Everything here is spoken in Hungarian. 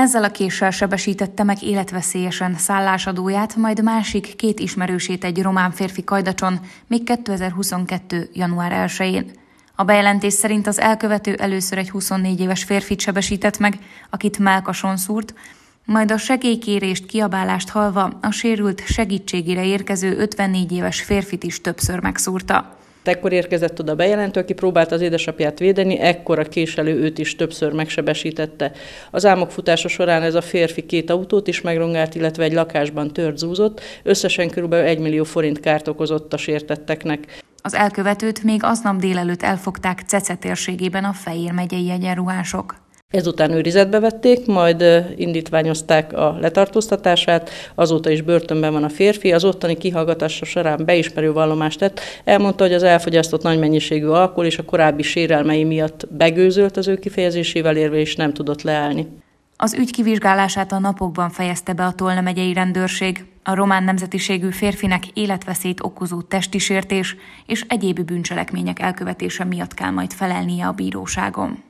Ezzel a késsel sebesítette meg életveszélyesen szállásadóját, majd másik két ismerősét egy román férfi kajdacson még 2022. január 1-én. A bejelentés szerint az elkövető először egy 24 éves férfit sebesített meg, akit melkason szúrt, majd a segélykérést, kiabálást halva a sérült segítségére érkező 54 éves férfit is többször megszúrta. Ekkor érkezett oda bejelentő, aki próbált az édesapját védeni, ekkor a késelő őt is többször megsebesítette. Az álmok futása során ez a férfi két autót is megrongált, illetve egy lakásban tört zúzott, összesen kb. 1 millió forint kárt okozott a sértetteknek. Az elkövetőt még aznap délelőtt elfogták Cece térségében a Fejér megyei egyenruhások. Ezután őrizetbe vették, majd indítványozták a letartóztatását, azóta is börtönben van a férfi, az ottani kihallgatása során beismerő vallomást tett, elmondta, hogy az elfogyasztott nagy mennyiségű alkohol és a korábbi sérelmei miatt begőzölt az ő kifejezésével érve és nem tudott leállni. Az ügy kivizsgálását a napokban fejezte be a Tolna megyei rendőrség. A román nemzetiségű férfinek életveszélyt okozó testi és egyéb bűncselekmények elkövetése miatt kell majd felelnie a bíróságon.